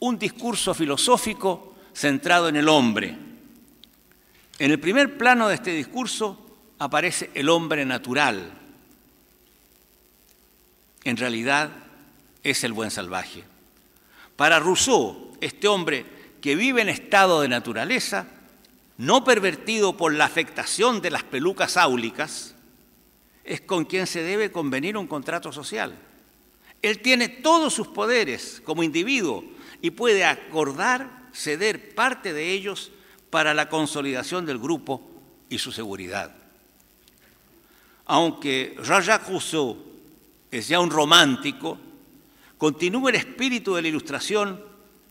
un discurso filosófico centrado en el hombre. En el primer plano de este discurso aparece el hombre natural. En realidad es el buen salvaje. Para Rousseau, este hombre que vive en estado de naturaleza, no pervertido por la afectación de las pelucas áulicas, es con quien se debe convenir un contrato social. Él tiene todos sus poderes como individuo, y puede acordar ceder parte de ellos para la consolidación del grupo y su seguridad. Aunque Jean-Jacques Rousseau es ya un romántico, continúa el espíritu de la ilustración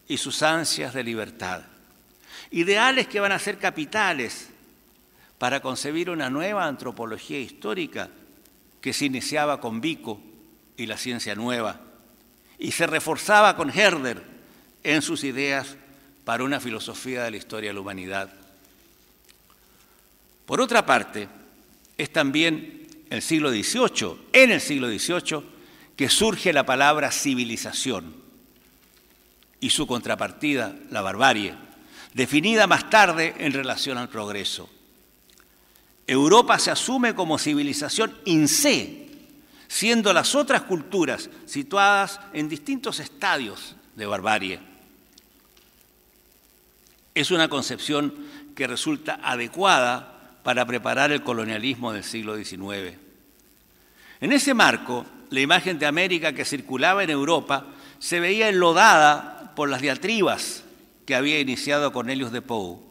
y sus ansias de libertad. Ideales que van a ser capitales para concebir una nueva antropología histórica que se iniciaba con Vico y la ciencia nueva y se reforzaba con Herder en sus ideas para una filosofía de la historia de la humanidad. Por otra parte, es también el siglo XVIII, en el siglo XVIII, que surge la palabra civilización y su contrapartida, la barbarie, definida más tarde en relación al progreso. Europa se asume como civilización in se, siendo las otras culturas situadas en distintos estadios de barbarie es una concepción que resulta adecuada para preparar el colonialismo del siglo XIX. En ese marco, la imagen de América que circulaba en Europa se veía enlodada por las diatribas que había iniciado Cornelius de Pou.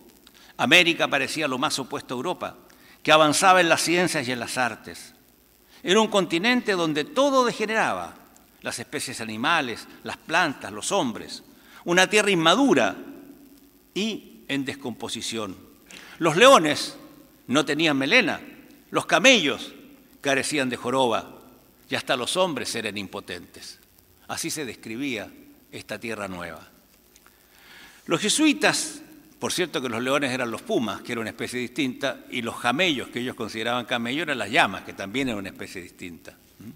América parecía lo más opuesto a Europa, que avanzaba en las ciencias y en las artes. Era un continente donde todo degeneraba, las especies animales, las plantas, los hombres. Una tierra inmadura y en descomposición. Los leones no tenían melena, los camellos carecían de joroba y hasta los hombres eran impotentes. Así se describía esta tierra nueva. Los jesuitas, por cierto que los leones eran los pumas, que era una especie distinta, y los camellos, que ellos consideraban camellos, eran las llamas, que también era una especie distinta. ¿Mm?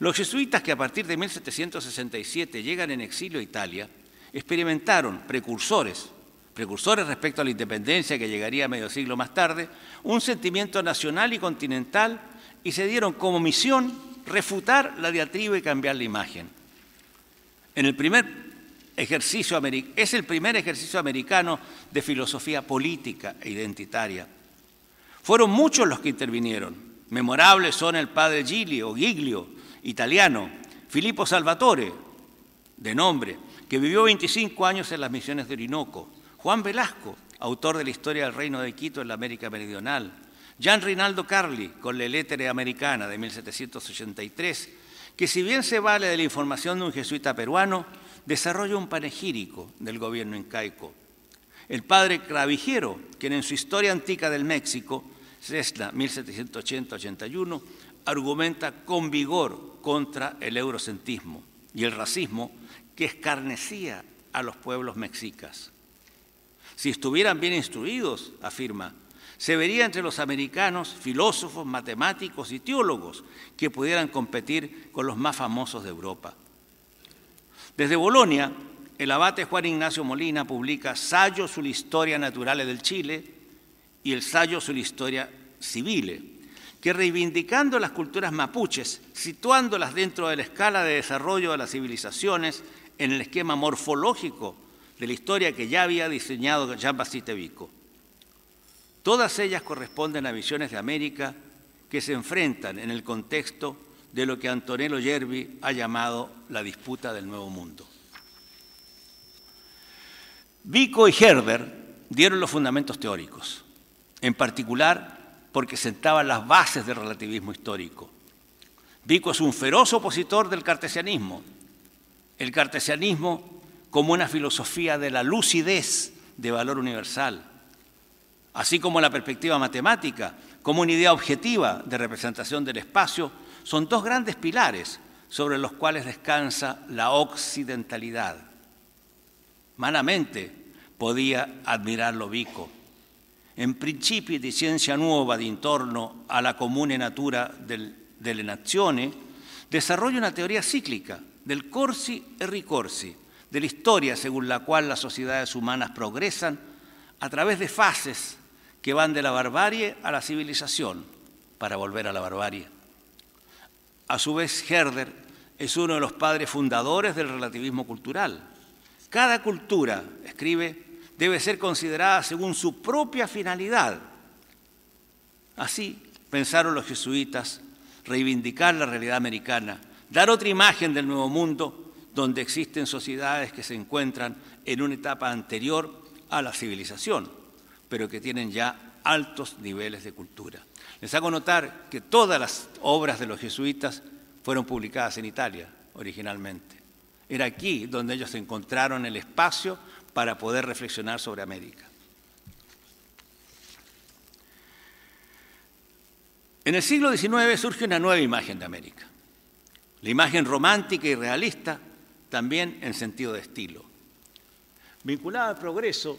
Los jesuitas que a partir de 1767 llegan en exilio a Italia experimentaron precursores precursores respecto a la independencia que llegaría medio siglo más tarde, un sentimiento nacional y continental y se dieron como misión refutar la diatriba y cambiar la imagen. En el primer ejercicio, es el primer ejercicio americano de filosofía política e identitaria. Fueron muchos los que intervinieron. Memorables son el padre Giglio, Giglio, italiano, Filippo Salvatore, de nombre, que vivió 25 años en las misiones de Orinoco, Juan Velasco, autor de la historia del Reino de Quito en la América Meridional. Jean Rinaldo Carli, con la Letra Americana de 1783, que si bien se vale de la información de un jesuita peruano, desarrolla un panegírico del gobierno incaico. El padre Clavijero, quien en su Historia Antica del México, César 1780-81, argumenta con vigor contra el eurocentismo y el racismo que escarnecía a los pueblos mexicas. Si estuvieran bien instruidos, afirma, se vería entre los americanos filósofos, matemáticos y teólogos que pudieran competir con los más famosos de Europa. Desde Bolonia, el abate Juan Ignacio Molina publica Sayo sulla historia naturale del Chile y el Sayo sulla historia civile, que reivindicando las culturas mapuches, situándolas dentro de la escala de desarrollo de las civilizaciones en el esquema morfológico de la historia que ya había diseñado Jean Baptiste Vico. Todas ellas corresponden a visiones de América que se enfrentan en el contexto de lo que Antonello Yerbi ha llamado la disputa del Nuevo Mundo. Vico y herber dieron los fundamentos teóricos, en particular porque sentaban las bases del relativismo histórico. Vico es un feroz opositor del cartesianismo. El cartesianismo como una filosofía de la lucidez de valor universal, así como la perspectiva matemática, como una idea objetiva de representación del espacio, son dos grandes pilares sobre los cuales descansa la occidentalidad. Malamente podía admirarlo Vico. En principi de ciencia nuova a la comune natura del, delle nazioni, desarrolla una teoría cíclica del corsi e ricorsi, de la historia según la cual las sociedades humanas progresan a través de fases que van de la barbarie a la civilización para volver a la barbarie. A su vez, Herder es uno de los padres fundadores del relativismo cultural. Cada cultura, escribe, debe ser considerada según su propia finalidad. Así pensaron los jesuitas reivindicar la realidad americana, dar otra imagen del nuevo mundo donde existen sociedades que se encuentran en una etapa anterior a la civilización, pero que tienen ya altos niveles de cultura. Les hago notar que todas las obras de los jesuitas fueron publicadas en Italia originalmente. Era aquí donde ellos encontraron el espacio para poder reflexionar sobre América. En el siglo XIX surge una nueva imagen de América, la imagen romántica y realista también en sentido de estilo. Vinculada al progreso,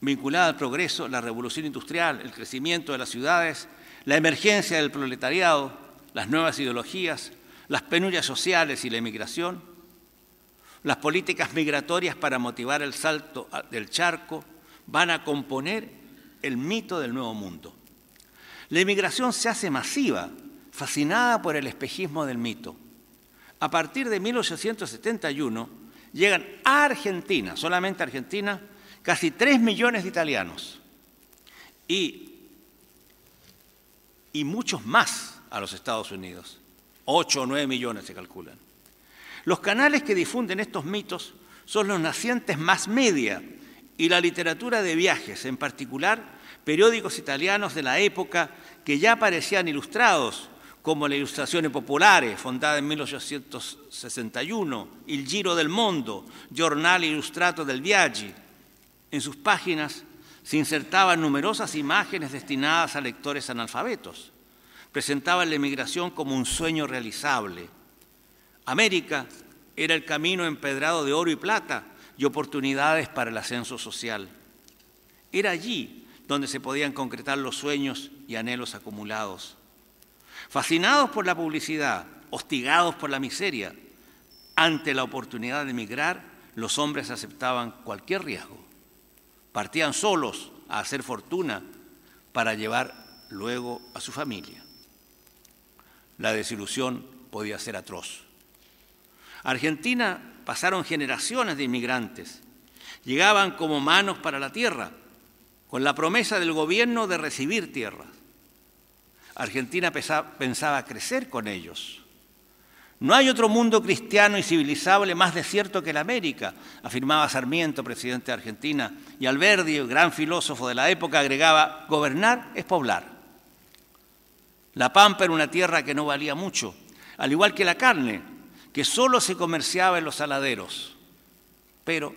vinculada al progreso, la revolución industrial, el crecimiento de las ciudades, la emergencia del proletariado, las nuevas ideologías, las penurias sociales y la emigración, las políticas migratorias para motivar el salto del charco, van a componer el mito del nuevo mundo. La emigración se hace masiva, fascinada por el espejismo del mito a partir de 1871, llegan a Argentina, solamente a Argentina, casi 3 millones de italianos y, muchos más a los Estados Unidos, 8 o 9 millones se calculan. Los canales que difunden estos mitos son los nacientes más media y la literatura de viajes, en particular periódicos italianos de la época que ya parecían ilustrados como las Ilustraciones Populares, fundada en 1861, Il Giro del Mondo, jornal Ilustrato del Viaggi. En sus páginas se insertaban numerosas imágenes destinadas a lectores analfabetos. Presentaban la emigración como un sueño realizable. América era el camino empedrado de oro y plata y oportunidades para el ascenso social. Era allí donde se podían concretar los sueños y anhelos acumulados. Fascinados por la publicidad, hostigados por la miseria, ante la oportunidad de emigrar, los hombres aceptaban cualquier riesgo. Partían solos a hacer fortuna para llevar luego a su familia. La desilusión podía ser atroz. Argentina pasaron generaciones de inmigrantes. Llegaban como manos para la tierra, con la promesa del gobierno de recibir tierras. Argentina pensaba crecer con ellos. No hay otro mundo cristiano y civilizable más desierto que la América, afirmaba Sarmiento, presidente de Argentina, y Alberdi, gran filósofo de la época, agregaba, gobernar es poblar. La pampa era una tierra que no valía mucho, al igual que la carne, que solo se comerciaba en los saladeros. Pero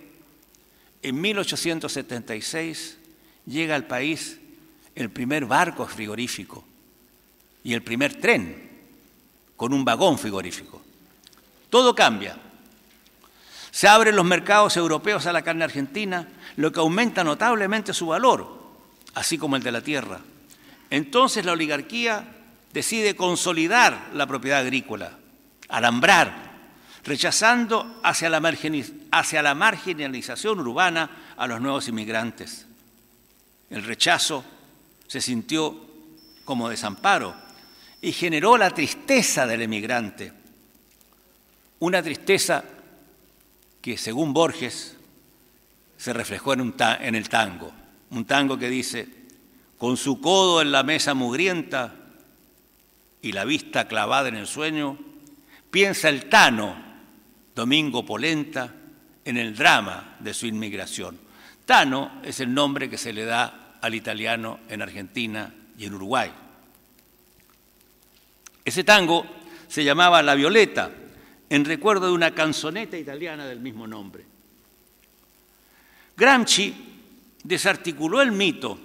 en 1876 llega al país el primer barco frigorífico, y el primer tren con un vagón frigorífico. Todo cambia. Se abren los mercados europeos a la carne argentina, lo que aumenta notablemente su valor, así como el de la tierra. Entonces la oligarquía decide consolidar la propiedad agrícola, alambrar, rechazando hacia la, hacia la marginalización urbana a los nuevos inmigrantes. El rechazo se sintió como desamparo y generó la tristeza del emigrante, una tristeza que, según Borges, se reflejó en, un en, el tango, un tango que dice, con su codo en la mesa mugrienta y la vista clavada en el sueño, piensa el Tano, Domingo Polenta, en el drama de su inmigración. Tano es el nombre que se le da al italiano en Argentina y en Uruguay. Ese tango se llamaba La Violeta, en recuerdo de una canzoneta italiana del mismo nombre. Gramsci desarticuló el mito.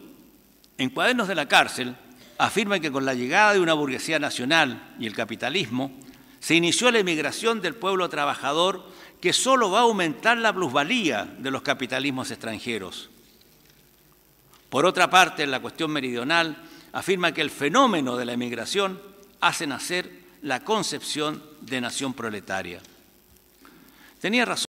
En Cuadernos de la Cárcel afirma que con la llegada de una burguesía nacional y el capitalismo, se inició la emigración del pueblo trabajador que solo va a aumentar la plusvalía de los capitalismos extranjeros. Por otra parte, en la cuestión meridional, afirma que el fenómeno de la emigración hace nacer la concepción de nación proletaria. Tenía razón.